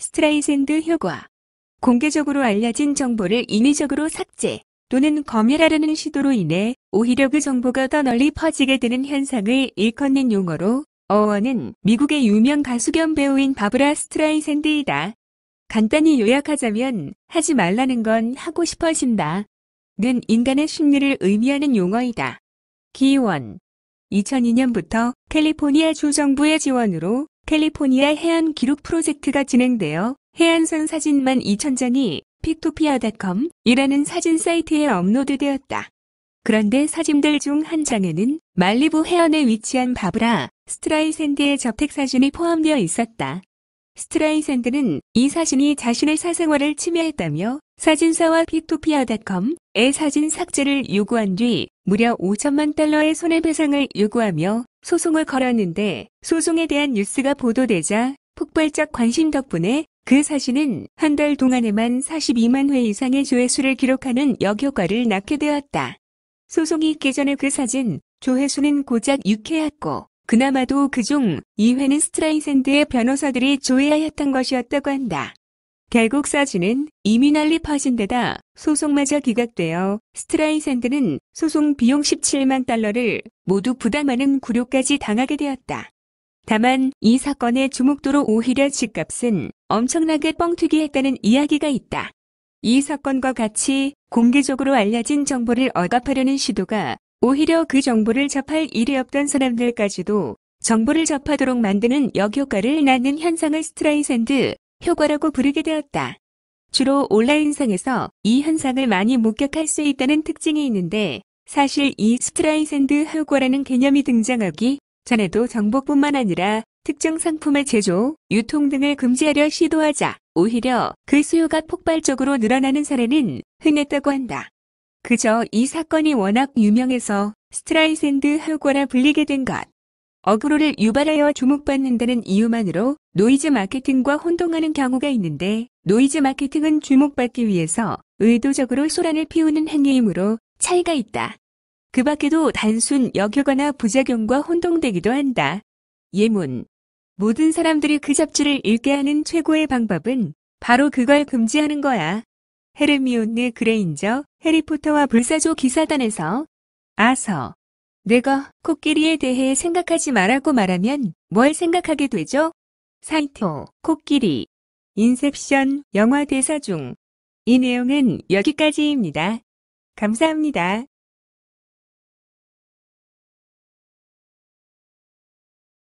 스트라이샌드 효과. 공개적으로 알려진 정보를 인위적으로 삭제 또는 검열하려는 시도로 인해 오히려 그 정보가 더 널리 퍼지게 되는 현상을 일컫는 용어로 어원은 미국의 유명 가수 겸 배우인 바브라 스트라이샌드이다. 간단히 요약하자면 하지 말라는 건 하고 싶어진다. 는 인간의 심리를 의미하는 용어이다. 기원 2002년부터 캘리포니아 주정부의 지원으로 캘리포니아 해안 기록 프로젝트가 진행되어 해안선 사진만 2,000장이 픽토피아닷컴 이라는 사진 사이트에 업로드되었다. 그런데 사진들 중 한 장에는 말리부 해안에 위치한 바브라 스트라이샌드의 접택 사진이 포함되어 있었다. 스트라이샌드는 이 사진이 자신의 사생활을 침해했다며 사진사와 피토피아닷컴의 사진 삭제를 요구한 뒤 무려 5천만 달러의 손해배상을 요구하며 소송을 걸었는데 소송에 대한 뉴스가 보도되자 폭발적 관심 덕분에 그 사진은 한 달 동안에만 42만 회 이상의 조회수를 기록하는 역효과를 낳게 되었다. 소송이 있기 전에 그 사진 조회수는 고작 6회였고 그나마도 그 중 2회는 스트라이샌드의 변호사들이 조회하였던 것이었다고 한다. 결국 사진은 이미 난리 퍼진 데다 소송마저 기각되어 스트라이샌드는 소송 비용 17만 달러를 모두 부담하는 구류까지 당하게 되었다. 다만 이 사건의 주목도로 오히려 집값은 엄청나게 뻥튀기했다는 이야기가 있다. 이 사건과 같이 공개적으로 알려진 정보를 억압하려는 시도가 오히려 그 정보를 접할 일이 없던 사람들까지도 정보를 접하도록 만드는 역효과를 낳는 현상을 스트라이샌드 효과라고 부르게 되었다. 주로 온라인상에서 이 현상을 많이 목격할 수 있다는 특징이 있는데 사실 이 스트라이샌드 효과라는 개념이 등장하기 전에도 정보뿐만 아니라 특정 상품의 제조, 유통 등을 금지하려 시도하자 오히려 그 수요가 폭발적으로 늘어나는 사례는 흔했다고 한다. 그저 이 사건이 워낙 유명해서 스트라이샌드 학과라 불리게 된 것. 어그로를 유발하여 주목받는다는 이유만으로 노이즈 마케팅과 혼동하는 경우가 있는데 노이즈 마케팅은 주목받기 위해서 의도적으로 소란을 피우는 행위이므로 차이가 있다. 그 밖에도 단순 역효과나 부작용과 혼동되기도 한다. 예문 모든 사람들이 그 잡지를 읽게 하는 최고의 방법은 바로 그걸 금지하는 거야. 헤르미온느 그레인저 해리포터와 불사조 기사단에서 아서 내가 코끼리에 대해 생각하지 말라고 말하면 뭘 생각하게 되죠? 사이토 코끼리 인셉션 영화 대사 중 이 내용은 여기까지입니다. 감사합니다.